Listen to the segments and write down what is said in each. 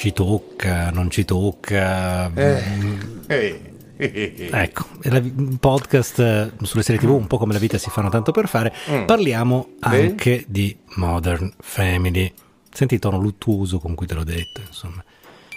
ci tocca, non ci tocca. Eh, eh, ecco, il podcast eh, sulle serie tv, un po' come la vita si fanno tanto per fare, mm. parliamo anche di Modern Family. Senti il tono luttuoso con cui te l'ho detto, insomma.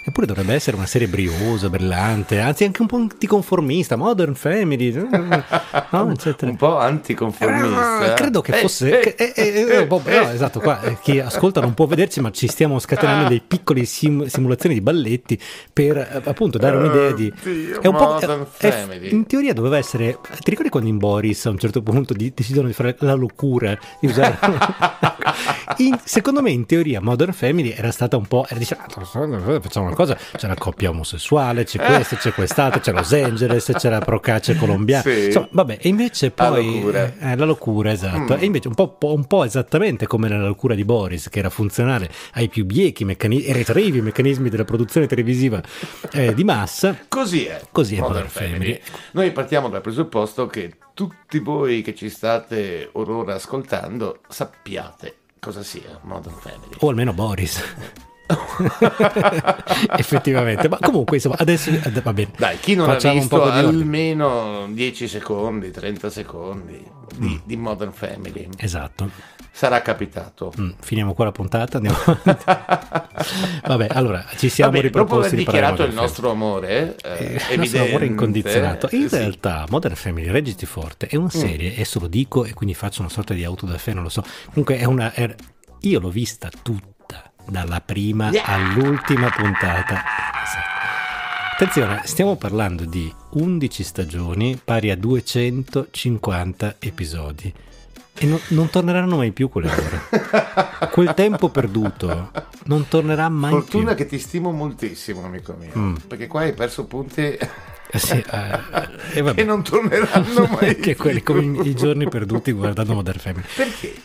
Eppure dovrebbe essere una serie briosa, brillante, anzi anche un po' anticonformista, Modern Family, no, eccetera. un po' anticonformista. Eh, credo che eh, fosse... Eh, che, eh, eh, eh oh, boh, no, esatto, qua chi ascolta non può vederci, ma ci stiamo scatenando ah. dei piccoli sim- simulazioni di balletti per appunto dare un'idea di... Oh, è un po'... È, in teoria doveva essere... Ti ricordi quando in Boris a un certo punto di, decidono di fare la locura, di usare... in, secondo me in teoria Modern Family era stata un po'... Era diceva, ah, facciamo una qualcosa, c'è la coppia omosessuale, c'è questo, c'è quest'altro, c'è Los Angeles, c'è la procace colombiana. Sì. Insomma, vabbè, e invece poi... La locura. Eh, la locura, esatto. Mm. E invece un po', un po', esattamente come nella locura di Boris, che era funzionale ai più biechi meccani- e retrivi meccanismi della produzione televisiva eh, di massa. Così è. Così è Modern, Family. Family. Noi partiamo dal presupposto che tutti voi che ci state or ora ascoltando sappiate cosa sia Modern Family. O almeno Boris. effettivamente ma comunque insomma adesso eh, va bene dai chi non Facciamo ha visto almeno 10 secondi 30 secondi di, mm. di, Modern Family esatto sarà capitato mm. finiamo qua la puntata andiamo vabbè allora ci siamo Vabbè, dopo aver dichiarato il nostro amore eh, eh, il nostro amore incondizionato in eh, sì. realtà Modern Family Reggiti Forte è una mm. serie mm. se lo dico e quindi faccio una sorta di auto da fè non lo so comunque è una è, io l'ho vista tutta dalla prima yeah! all'ultima puntata. Attenzione, stiamo parlando di 11 stagioni pari a 250 episodi. E non, non torneranno mai più quelle ore. Quel tempo perduto non tornerà mai Fortuna più. Fortuna che ti stimo moltissimo, amico mio, mm. perché qua hai perso punti eh sì, eh, eh, che non torneranno mai. che quelli come i giorni perduti guardando Modern Family. Perché?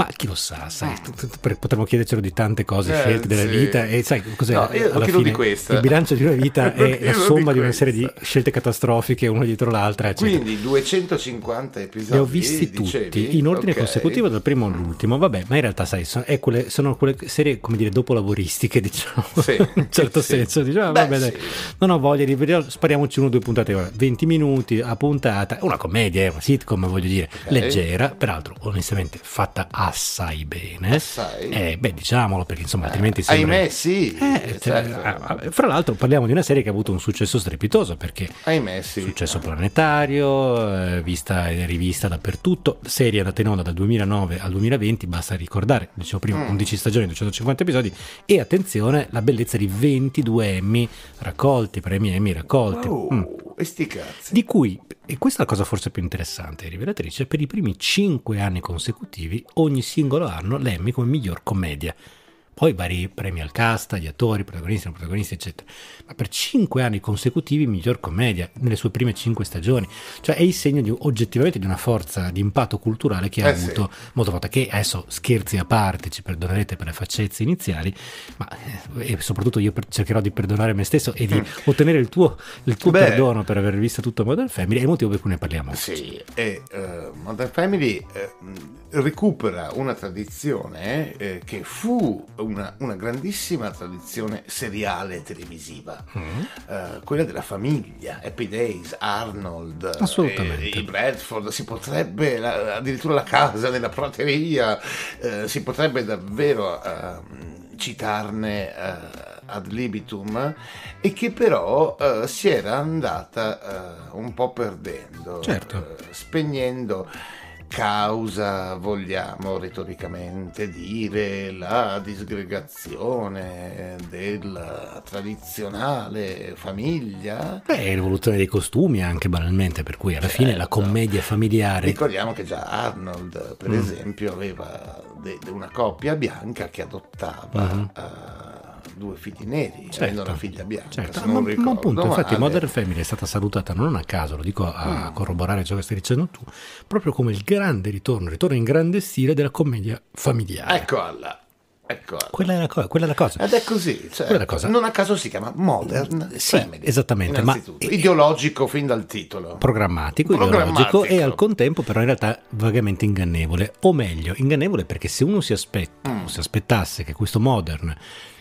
Ma chi lo sa, sai, eh. potremmo chiedercelo di tante cose, eh, scelte della sì. vita e sai cos'è? No, io alla fine, di questa. Il bilancio di una vita è la somma di, di, una serie di scelte catastrofiche una dietro l'altra. Eccetera. Quindi 250 episodi. Li ho visti dicevi? tutti in ordine okay. consecutivo dal primo all'ultimo, vabbè, ma in realtà sai, sono, quelle, sono quelle, serie come dire dopolavoristiche, diciamo, sì. in un certo sì. senso. Diciamo, Beh, vabbè, dai, non ho voglia di vedere, spariamoci uno o due puntate, 20 minuti a puntata, una commedia, una sitcom, voglio dire, okay. leggera, peraltro onestamente fatta a assai bene. Assai? Eh, beh, diciamolo perché insomma altrimenti... Eh, sembra... Ahimè sì. Eh, eh certo. Ah, ah, fra l'altro parliamo di una serie che ha avuto un successo strepitoso perché... Ahimè sì. Successo planetario, eh, vista e rivista dappertutto, serie andata in onda dal 2009 al 2020, basta ricordare, dicevo prima, mm. 11 stagioni, 250 episodi e attenzione, la bellezza di 22 Emmy raccolti, premi Emmy raccolti. Wow. Oh. Mm. E sti cazzi. Di cui, e questa è la cosa forse più interessante e rivelatrice, per i primi cinque anni consecutivi, ogni singolo anno l'Emmy come miglior commedia poi vari premi al cast, agli attori, protagonisti, non protagonisti, eccetera. Ma per cinque anni consecutivi miglior commedia, nelle sue prime cinque stagioni. Cioè è il segno di, oggettivamente di una forza di impatto culturale che ha eh avuto sì. molto volta. Che adesso scherzi a parte, ci perdonerete per le faccezze iniziali, ma eh, soprattutto io per, cercherò di perdonare me stesso e di mm. ottenere il tuo, il tuo Beh, perdono per aver visto tutto Modern Family, è il motivo per cui ne parliamo. Sì, e uh, Modern Family uh, recupera una tradizione eh, che fu un una, una grandissima tradizione seriale televisiva, mm. eh, quella della famiglia, Happy Days, Arnold, eh, i Bradford, si potrebbe la, addirittura la casa della prateria, eh, si potrebbe davvero ehm, citarne eh, ad libitum e che però uh, si era andata uh, un po' perdendo, certo. uh, spegnendo causa vogliamo retoricamente dire la disgregazione della tradizionale famiglia? Beh, l'evoluzione dei costumi anche banalmente, per cui alla certo. fine la certo. commedia familiare... Ricordiamo che già Arnold, per mm. esempio, aveva de- de una coppia bianca che adottava... Mm. Uh, due figli neri, certo, una figlia bianca. Certo. Ma, ricordo, ma, appunto, infatti, male. Modern Family è stata salutata non a caso, lo dico a mm. corroborare ciò che stai dicendo tu, proprio come il grande ritorno, il ritorno in grande stile della commedia familiare. Eccola. Ecco. ecco quella, è la, co- quella è la cosa. Ed è così. Cioè, è cosa. Non a caso si chiama Modern sì, Family. Esattamente. Ma ideologico fin dal titolo. Programmatico, programmatico, ideologico e al contempo però in realtà vagamente ingannevole. O meglio, ingannevole perché se uno si aspetta, mm. si aspettasse che questo Modern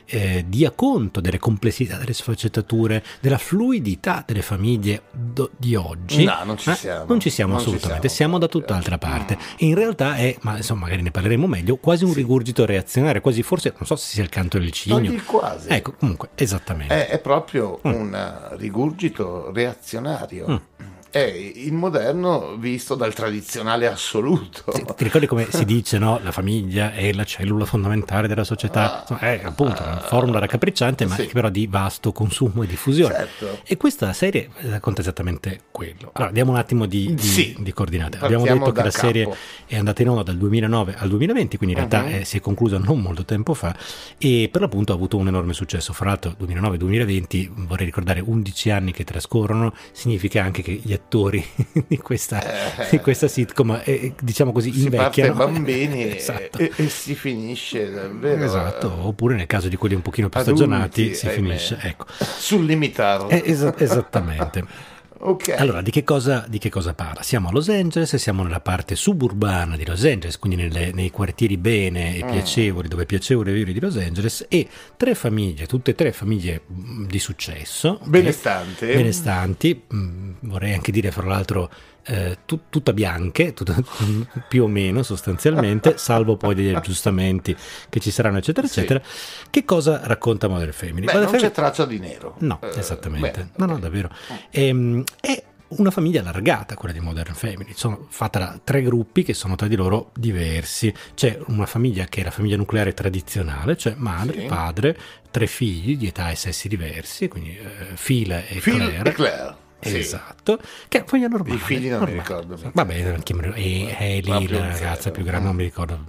eh, dia conto delle complessità delle sfaccettature, della fluidità delle famiglie do, di oggi. No, non ci eh? siamo. Non ci siamo non assolutamente, ci siamo. siamo. da tutt'altra parte. E in realtà è, ma insomma, magari ne parleremo meglio, quasi un sì. rigurgito reazionario, quasi forse, non so se sia il canto del cigno. quasi. Ecco, comunque, esattamente. È, è proprio mm. un rigurgito reazionario. Mm è il moderno visto dal tradizionale assoluto. Sì, ti ricordi come si dice, no? La famiglia è la cellula fondamentale della società. Ah. Insomma, è appunto una formula raccapricciante, ma sì. però di vasto consumo e diffusione. Certo. E questa serie racconta esattamente quello. Allora, diamo un attimo di, di, sì. di coordinate. Partiamo Abbiamo detto che la capo. serie è andata in onda dal 2009 al 2020, quindi in realtà uh-huh. è, si è conclusa non molto tempo fa e per l'appunto ha avuto un enorme successo. Fra l'altro 2009-2020, vorrei ricordare 11 anni che trascorrono, significa anche che gli lettori di questa, eh, di questa sitcom, eh, diciamo così, invecchiano. Si bambini esatto. e, e, si finisce davvero. Esatto, eh, oppure nel caso di quelli un pochino più adulti, stagionati si finisce. Ecco. Sul limitarlo. Eh, es- esattamente. Okay. Allora, di che, cosa, di che, cosa, parla? Siamo a Los Angeles, siamo nella parte suburbana di Los Angeles, quindi nelle, nei quartieri bene e mm. piacevoli, dove è piacevole vivere di Los Angeles, e tre famiglie, tutte e tre famiglie mm, di successo. Benestanti. Benestanti, mm, vorrei anche dire, fra l'altro, eh, tut, tutta bianche, tutta, più o meno sostanzialmente, salvo poi degli aggiustamenti che ci saranno, eccetera, sì. eccetera. Che cosa racconta Mother Family? Beh, Mother non Family... c'è traccia di nero. No, eh, esattamente. Beh, no, okay. davvero. E, ehm, è una famiglia allargata, quella di Modern Family, sono fatta da tre gruppi che sono tra di loro diversi. C'è una famiglia che è la famiglia nucleare tradizionale, cioè madre, sì. padre, tre figli di età e sessi diversi, quindi eh, Phil e Phil Claire. E Claire sì. Esatto, che è famiglia normale. I figli non normale. mi ricordo. Va bene, non chiamo e Haley, la ragazza più eh. grande, non mi ricordo.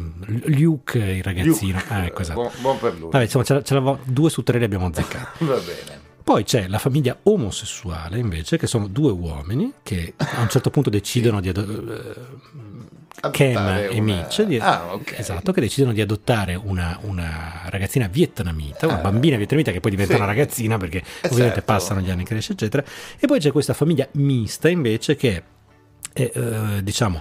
Luke, il ragazzino. Luke. Ah, ecco, esatto. buon, buon per lui. Vabbè, insomma, ce l'avevamo, due su tre li abbiamo azzeccati. Va bene. Poi c'è la famiglia omosessuale invece, che sono due uomini che a un certo punto decidono di ad- eh, Kem e Mitch di... ah, okay. esatto, che decidono di adottare una, una ragazzina vietnamita, una eh. bambina vietnamita che poi diventa sì. una ragazzina perché eh ovviamente certo. passano gli anni, cresce eccetera. E poi c'è questa famiglia mista invece che, è, eh, diciamo,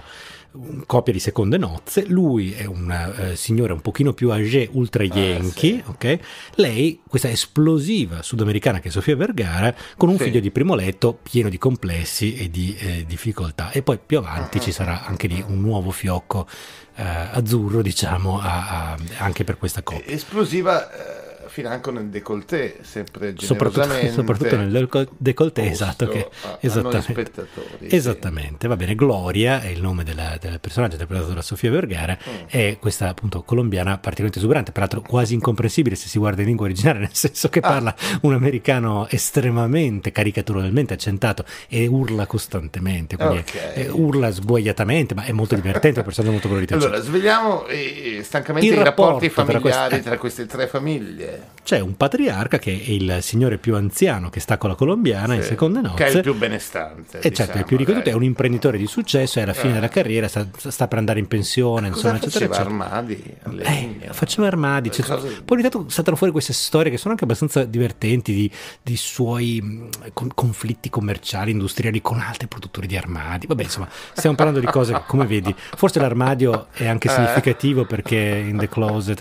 copia di seconde nozze, lui è un eh, signore un pochino più âgé, ultra eh, yankee, ah, sì. ok? Lei, questa esplosiva sudamericana che è Sofia Vergara, con un sì. figlio di primo letto pieno di complessi e di eh, difficoltà. E poi più avanti ah, ci ah. sarà anche lì un nuovo fiocco eh, azzurro, diciamo, a, a, anche per questa coppia. Esplosiva eh, financo nel décolleté, sempre Soprattutto, soprattutto nel décolleté, esatto. Che, a, esattamente, esattamente, va bene. Gloria è il nome della, del personaggio interpretato da Sofia Vergara, mm. è questa appunto colombiana particolarmente esuberante, peraltro quasi incomprensibile se si guarda in lingua originale, nel senso che ah. parla un americano estremamente caricaturalmente accentato e urla costantemente, quindi okay. è, è, urla sguaiatamente, ma è molto divertente, è un personaggio molto colorito. Allora, svegliamo eh, stancamente il i rapporti familiari tra, questa... tra queste tre famiglie c'è un patriarca che è il signore più anziano che sta con la colombiana sì, in seconde nozze. Che è il più benestante. E eh, certo, diciamo, è più ricco di è un imprenditore di successo, è alla fine eh. della carriera, sta, sta, per andare in pensione, insomma, eccetera, faceva armadi. Eh, faceva armadi. Eccetera. Cioè, cose... Poi ogni tanto saltano fuori queste storie che sono anche abbastanza divertenti di, di suoi conflitti commerciali, industriali con altri produttori di armadi. Vabbè, insomma, stiamo parlando di cose, che, come vedi, forse l'armadio è anche eh. significativo perché in The Closet...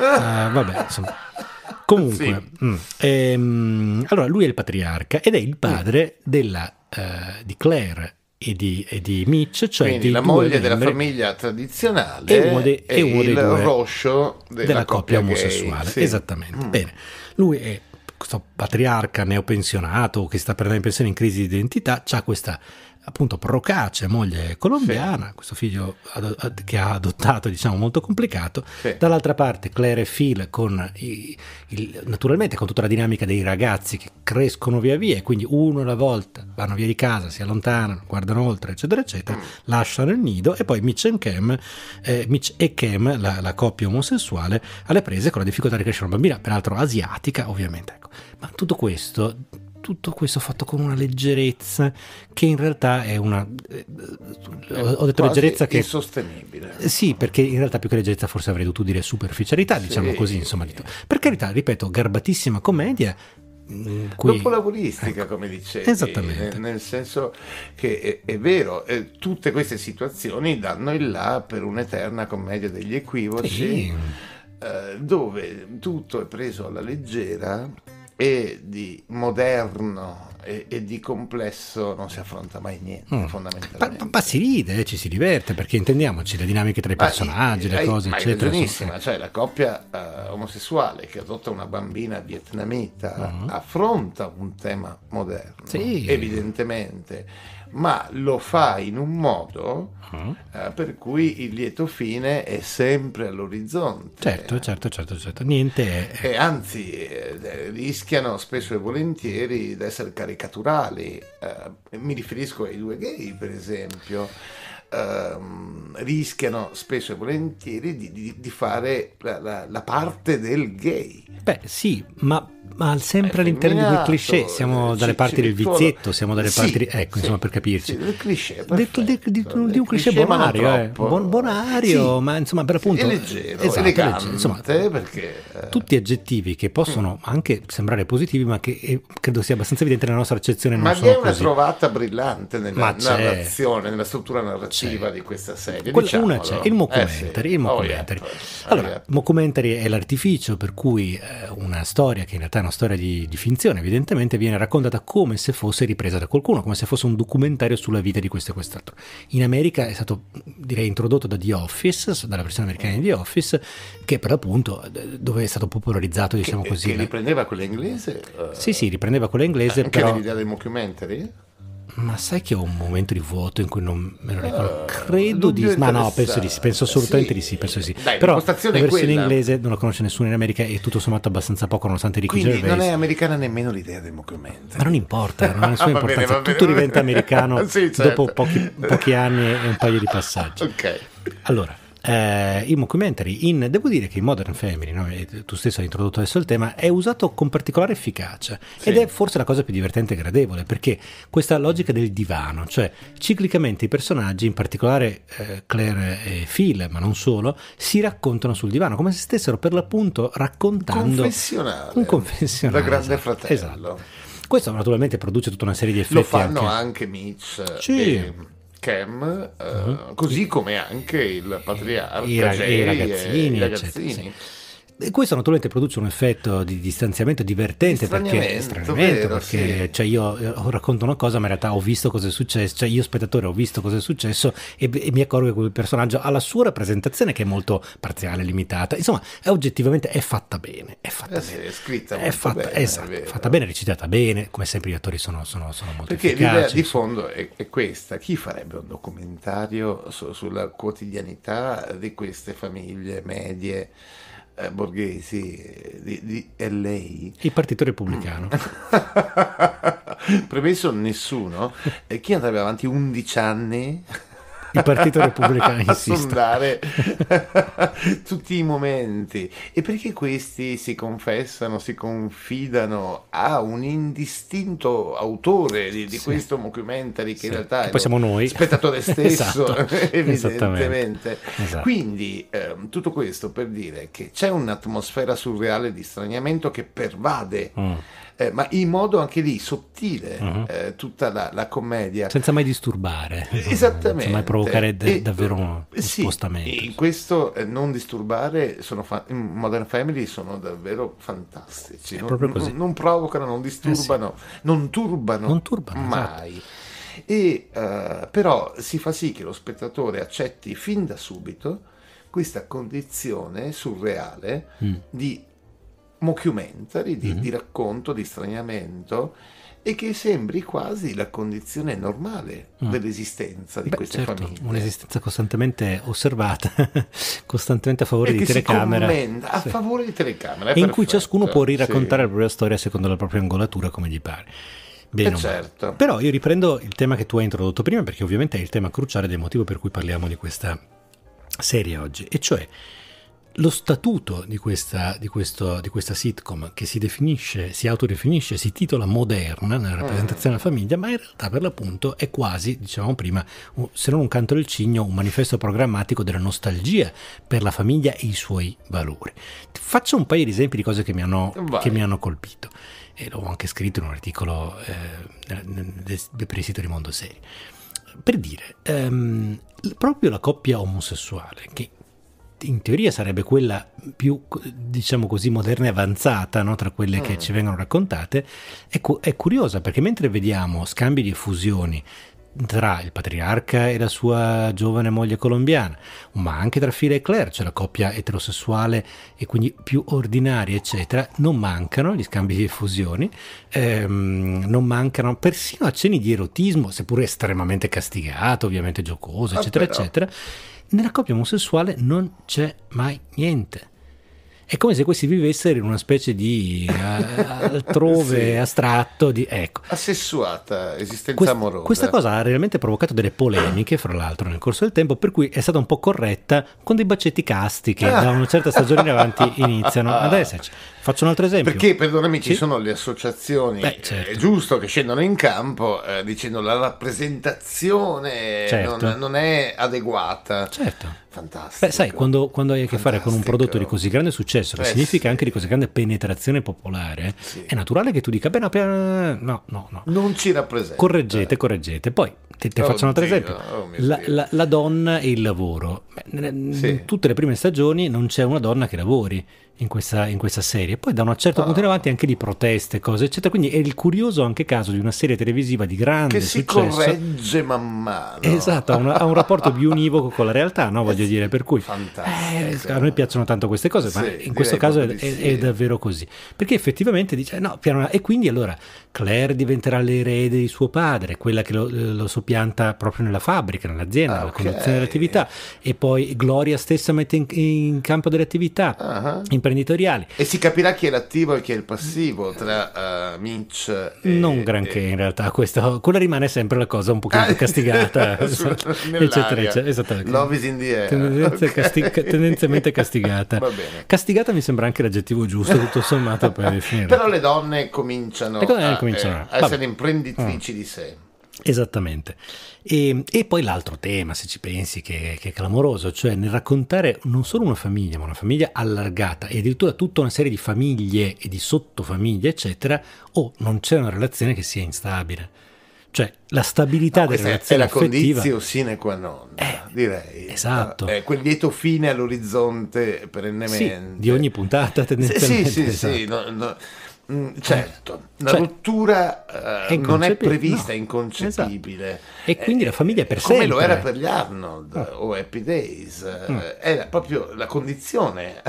Uh, vabbè, insomma... Comunque, sì. mh, mm, ehm, allora lui è il patriarca ed è il padre mm. della, uh, di Claire e di, e di Mitch, cioè Quindi la moglie della famiglia tradizionale e uno, de, e uno dei due roscio della, della coppia, coppia omosessuale. Sì. Esattamente. Mm. Bene, lui è questo patriarca neopensionato che sta perdendo in pensione in crisi di identità, ha questa appunto Procace, moglie colombiana, sì. questo figlio ad- che ha adottato, diciamo, molto complicato. Sì. Dall'altra parte Claire e Phil con i, il, naturalmente con tutta la dinamica dei ragazzi che crescono via via e quindi uno alla volta vanno via di casa, si allontanano, guardano oltre, eccetera, eccetera, mm. lasciano il nido e poi Mitch, Cam, eh, Mitch e Cam, la, la, coppia omosessuale, alle prese con la difficoltà di crescere una bambina, peraltro asiatica, ovviamente. Ecco. Ma tutto questo tutto questo fatto con una leggerezza che in realtà è una... Eh, ho detto leggerezza che... Insostenibile. Eh, sì, perché in realtà più che leggerezza forse avrei dovuto dire superficialità, sì, diciamo così, insomma. Sì. Per carità, ripeto, garbatissima commedia, mm, Qui. Dopolavoristica, ecco. come dicevi. Esattamente. Eh, nel, senso che è, è vero, eh, tutte queste situazioni danno il là per un'eterna commedia degli equivoci, sì. eh, dove tutto è preso alla leggera e di moderno e, e, di complesso non si affronta mai niente, mm. fondamentalmente. Ma, si ride, eh, ci si diverte, perché intendiamoci le dinamiche tra i ah, personaggi, ma, le cose, ma eccetera. È sono... cioè la coppia uh, omosessuale che adotta una bambina vietnamita mm. affronta un tema moderno, sì. evidentemente ma lo fa in un modo uh-huh. eh, per cui il lieto fine è sempre all'orizzonte. Certo, certo, certo, certo. niente è... E anzi, eh, eh, rischiano spesso e volentieri di essere caricaturali. Eh, mi riferisco ai due gay, per esempio. Ehm, rischiano spesso e volentieri di, di, di fare la, la, la, parte del gay. Beh sì, ma, ma sempre all'interno di quel cliché, siamo eh, dalle ci, parti ci del vizietto, siamo dalle sì, parti... Di, ecco, sì, insomma, per capirci. Sì, del cliché, perfetto, del, di, del di, un cliché, bonario, eh. bon, bonario ma insomma per appunto... È leggero, esatto, elegante, leggero, insomma, perché... Eh. Tutti aggettivi che possono mm. anche sembrare positivi, ma che eh, credo sia abbastanza evidente nella nostra accezione. Ma non è una così. trovata brillante nella narrazione, nella struttura narrativa narrativa c'è. di questa serie. Quella, diciamolo. una c'è, il mockumentary. Eh sì. il oh, mockumentary. Oh, yeah. Allora, oh, yeah. mockumentary è l'artificio per cui eh, una storia, che in realtà è una storia di, di finzione, evidentemente, viene raccontata come se fosse ripresa da qualcuno, come se fosse un documentario sulla vita di questo e quest'altro. In America è stato, direi, introdotto da The Office, dalla versione americana di The Office, che per l'appunto, dove è stato popolarizzato, diciamo che, così. Che riprendeva quella inglese? Sì, sì, eh, riprendeva quella inglese. Anche però... nell'idea dei mockumentary? Ma sai che ho un momento di vuoto in cui non me lo ricordo? Eh, Credo di sì. Ma no, penso di sì, penso assolutamente sì. di sì, penso di sì. Dai, Però la versione quella. inglese non la conosce nessuno in America e tutto sommato abbastanza poco nonostante Ricky Quindi Gervais. non è americana nemmeno l'idea del documento. Ma non importa, non ha nessuna importanza, bene, bene, tutto diventa americano sì, certo. dopo pochi, pochi anni e un paio di passaggi. ok. Allora, eh, in documentary, in, devo dire che in Modern Family, no? tu stesso hai introdotto adesso il tema, è usato con particolare efficacia sì. ed è forse la cosa più divertente e gradevole perché questa logica del divano, cioè ciclicamente i personaggi, in particolare eh, Claire e Phil, ma non solo, si raccontano sul divano come se stessero per l'appunto raccontando confessionale, un confessionale. Da grande fratello. Esatto. Questo naturalmente produce tutta una serie di effetti. Lo fanno anche, anche Mitch. Sì. E Cam, eh, uh-huh. così come anche il patriarca I, Jay i ragazzini, e i ragazzini. Certo, sì questo naturalmente produce un effetto di distanziamento divertente perché, vero, perché sì. cioè io eh, racconto una cosa ma in realtà ho visto cosa è successo, cioè io spettatore ho visto cosa è successo e, e mi accorgo che quel personaggio ha la sua rappresentazione che è molto parziale, limitata, insomma è oggettivamente è fatta bene, è fatta eh sì, bene, è scritta è fatta, bene, esatto, è fatta bene, recitata bene, come sempre gli attori sono, sono, sono molto perché efficaci. Perché l'idea di fondo è, è, questa, chi farebbe un documentario su, sulla quotidianità di queste famiglie medie? eh, borghesi eh, di, di LA. Il Partito Repubblicano. Premesso nessuno, e eh, chi andrebbe avanti 11 anni il Partito Repubblicano a sondare tutti i momenti. E perché questi si confessano, si confidano a un indistinto autore di, di sì. questo documentary che sì. in realtà che è siamo noi. spettatore stesso, esatto. evidentemente. Esatto. Quindi eh, tutto questo per dire che c'è un'atmosfera surreale di straniamento che pervade. Mm eh, ma in modo anche lì sottile uh-huh. eh, tutta la, la, commedia. Senza mai disturbare. Esattamente. Senza mai provocare eh, d- e, davvero eh, uno sì, spostamento. In questo eh, non disturbare, sono fa- Modern Family sono davvero fantastici. Non, non, non, provocano, non eh, disturbano, sì. non turbano. Non turbano. Mai. Esatto e uh, però si fa sì che lo spettatore accetti fin da subito questa condizione surreale mm. di mockumentary di, mm-hmm. di mhm. racconto, di straniamento e che sembri quasi la condizione normale mm. dell'esistenza di Beh, queste certo, famiglie. Un'esistenza costantemente osservata, costantemente a favore e di telecamera. Commenda, a sì. favore di telecamera. in cui ciascuno può riraccontare sì. la propria storia secondo la propria angolatura, come gli pare. Bene, eh certo. Però io riprendo il tema che tu hai introdotto prima, perché ovviamente è il tema cruciale del motivo per cui parliamo di questa serie oggi, e cioè lo statuto di questa, di, questo, di questa, sitcom che si definisce, si autodefinisce, si titola moderna nella mm. rappresentazione della famiglia, ma in realtà per l'appunto è quasi, dicevamo prima, se non un canto del cigno, un manifesto programmatico della nostalgia per la famiglia e i suoi valori. Faccio un paio di esempi di cose che mi hanno, che mi hanno colpito e l'ho anche scritto in un articolo eh, per il di Mondo Serie. Per dire, ehm, proprio la coppia omosessuale, che in teoria sarebbe quella più, diciamo così, moderna e avanzata no? tra quelle mm. che ci vengono raccontate, è, cu- è curiosa perché mentre vediamo scambi di fusioni tra il patriarca e la sua giovane moglie colombiana, ma anche tra Fila e Claire, cioè la coppia eterosessuale e quindi più ordinaria, eccetera, non mancano gli scambi di effusioni, ehm, non mancano persino accenni di erotismo, seppur estremamente castigato, ovviamente giocoso, ah, eccetera, ah, eccetera. Nella coppia omosessuale non c'è mai niente. È come se questi vivessero in una specie di eh, altrove sì. astratto, di, ecco. assessuata esistenza que- amorosa. Questa cosa ha realmente provocato delle polemiche, fra l'altro, nel corso del tempo, per cui è stata un po' corretta con dei bacetti casti che ah. da una certa stagione in avanti iniziano ad esserci. Faccio un altro esempio. Perché, perdonami, sì? ci sono le associazioni, Beh, certo. è giusto, che scendono in campo eh, dicendo la rappresentazione certo. non, non, è adeguata. Certo. Fantastico. Beh, sai, quando, quando hai a che fare con un prodotto di così grande successo, che Beh, significa sì. anche di così grande penetrazione popolare, sì. è naturale che tu dica, beh, no, no, no, Non ci rappresenta. Correggete, correggete. Poi ti, oh faccio un altro Dio, esempio. Oh la, la, la, donna e il lavoro. Beh, in tutte le prime stagioni non c'è una donna che lavori in questa, in questa, serie. Poi da un certo ah. punto in avanti anche di proteste, cose eccetera. Quindi è il curioso anche caso di una serie televisiva di grande che successo. Che si corregge man mano. Esatto, ha un, ha un rapporto più univoco con la realtà, no? Eh voglio dire, per cui... Fantastico. Eh, a noi piacciono tanto queste cose, sì, ma in questo caso è, è, è, davvero così. Perché effettivamente dice, no, piano... E quindi allora Claire diventerà l'erede di suo padre, quella che lo, lo soppianta proprio nella fabbrica, nell'azienda, ah, okay. nella conduzione dell'attività. E poi Gloria stessa mette in, in campo delle attività. Uh-huh ah imprenditoriali. E si capirà chi è l'attivo e chi è il passivo tra uh, eh, Minch e... Non granché e... in realtà, questo, quella rimane sempre la cosa un pochino ah, castigata, eccetera, eccetera. Esattamente. Love is in the air. Tendenze okay. casti- tendenzialmente castigata. Castigata mi sembra anche l'aggettivo giusto, tutto sommato, per definire. Però le donne cominciano, le donne a, cominciano. Eh, a essere ah. imprenditrici mm. di sé. Esattamente. E, e, poi l'altro tema, se ci pensi, che, che, è clamoroso, cioè nel raccontare non solo una famiglia, ma una famiglia allargata e addirittura tutta una serie di famiglie e di sottofamiglie, eccetera, o oh, non c'è una relazione che sia instabile. Cioè la stabilità no, della relazione è la condizione sine qua non, eh, direi. Esatto. È eh, quel lieto fine all'orizzonte perennemente. Sì, di ogni puntata tendenzialmente. Sì, sì, esatto. sì. No, no Mm, certo, eh, la cioè, rottura uh, è non è prevista, è inconcepibile. Esatto. E quindi eh, la famiglia è per come sempre. Come lo era per gli Arnold oh. o Happy Days, mm. era proprio la condizione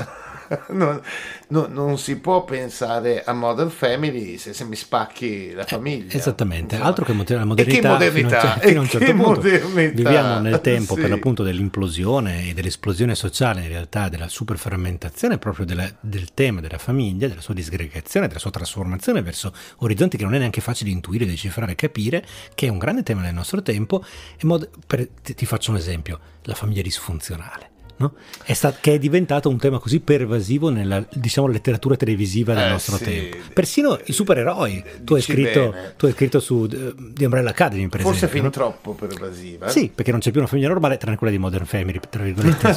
non, non, non, si può pensare a Modern Family se, se mi spacchi la eh, famiglia. Eh, esattamente, insomma. altro che moder- modernità. E che modernità, fino a, fino a un certo punto viviamo nel tempo sì. per l'appunto dell'implosione e dell'esplosione sociale, in realtà della superfermentazione proprio della, del tema della famiglia, della sua disgregazione, della sua trasformazione verso orizzonti che non è neanche facile intuire, decifrare, capire, che è un grande tema nel nostro tempo. Mod- per, ti, ti faccio un esempio, la famiglia disfunzionale no? è stat- che è diventato un tema così pervasivo nella diciamo, letteratura televisiva del eh, nostro sì, tempo. Persino d- i supereroi, tu, hai scritto, tu hai, scritto, su eh, The Umbrella Academy, per Forse esempio. Forse fin no? troppo pervasiva. Eh? Sì, perché non c'è più una famiglia normale, tranne quella di Modern Family, tra virgolette.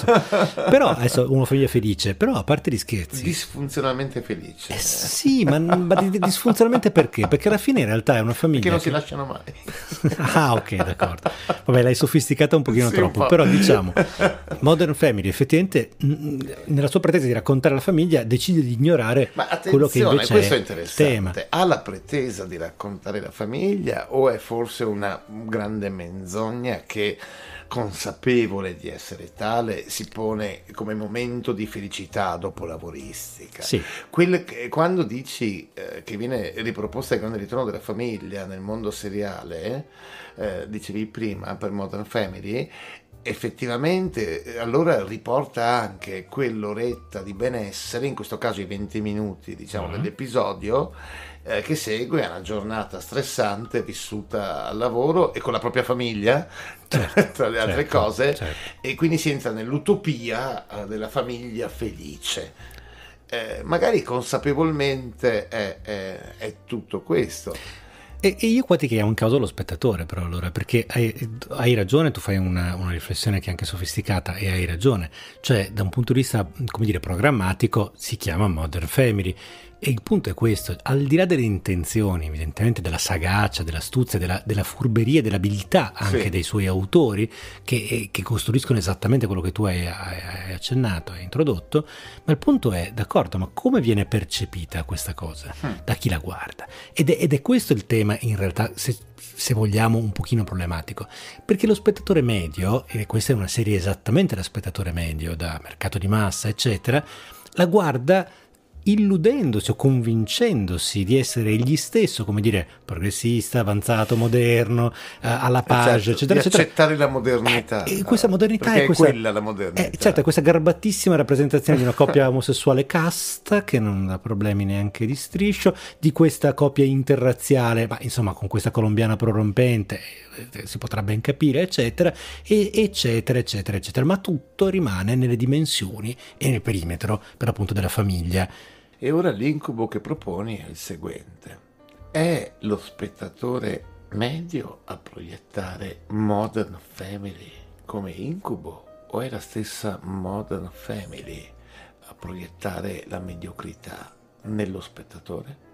però adesso una famiglia felice, però a parte gli scherzi. Disfunzionalmente felice. Eh, sì, ma, ma disfunzionalmente perché? Perché alla fine in realtà è una famiglia... Perché non si lasciano mai. ah, ok, d'accordo. Vabbè, l'hai sofisticata un pochino sì, troppo, un però diciamo, Modern Family Remedy effettivamente nella sua pretesa di raccontare la famiglia decide di ignorare quello che invece questo è, interessante. tema. Ha la pretesa di raccontare la famiglia o è forse una grande menzogna che consapevole di essere tale si pone come momento di felicità dopo lavoristica. Sì. Che, quando dici eh, che viene riproposta il grande ritorno della famiglia nel mondo seriale, eh, dicevi prima per Modern Family, effettivamente eh, allora riporta anche quell'oretta di benessere, in questo caso i 20 minuti diciamo, uh-huh. dell'episodio, eh, che segue a una giornata stressante vissuta al lavoro e con la propria famiglia, certo, tra le altre certo, cose, certo. e quindi si entra nell'utopia eh, della famiglia felice. Eh, magari consapevolmente è, è, è tutto questo. E, e io qua ti è un caso lo spettatore, però allora, perché hai, hai ragione, tu fai una, una, riflessione che è anche sofisticata e hai ragione. Cioè, da un punto di vista, come dire, programmatico, si chiama Modern Family. E il punto è questo, al di là delle intenzioni, evidentemente della sagacia, dell'astuzia, della, della furberia, dell'abilità anche sì. dei suoi autori, che, eh, che, costruiscono esattamente quello che tu hai, hai accennato, hai introdotto, ma il punto è, d'accordo, ma come viene percepita questa cosa? Mm. Da chi la guarda? Ed è, ed è, questo il tema, in realtà, se, se vogliamo, un pochino problematico, perché lo spettatore medio, e questa è una serie esattamente da spettatore medio, da mercato di massa, eccetera, la guarda illudendosi o convincendosi di essere egli stesso, come dire, progressista, avanzato, moderno, eh, alla eh, certo, page, certo, eccetera, eccetera. accettare la modernità. Eh, questa modernità è, questa, quella la modernità. Eh, certo, questa garbatissima rappresentazione di una coppia omosessuale casta che non ha problemi neanche di striscio, di questa coppia interrazziale, ma insomma con questa colombiana prorompente eh, eh, si potrà ben capire, eccetera, e, eccetera, eccetera, eccetera. Ma tutto rimane nelle dimensioni e nel perimetro, per appunto, della famiglia e ora l'incubo che proponi è il seguente. È lo spettatore medio a proiettare Modern Family come incubo o è la stessa Modern Family a proiettare la mediocrità nello spettatore?